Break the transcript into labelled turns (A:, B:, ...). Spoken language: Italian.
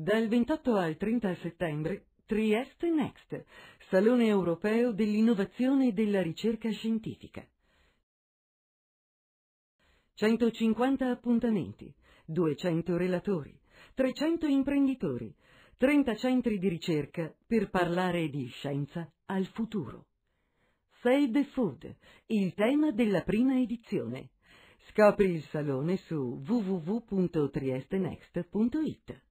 A: Dal 28
B: al 30 settembre, Trieste Next, Salone Europeo dell'Innovazione e della Ricerca Scientifica. 150 appuntamenti, 200 relatori, 300 imprenditori, 30 centri di ricerca per parlare di scienza al futuro. Save the Food, il tema della prima edizione. Scopri il salone su www.triestenext.it.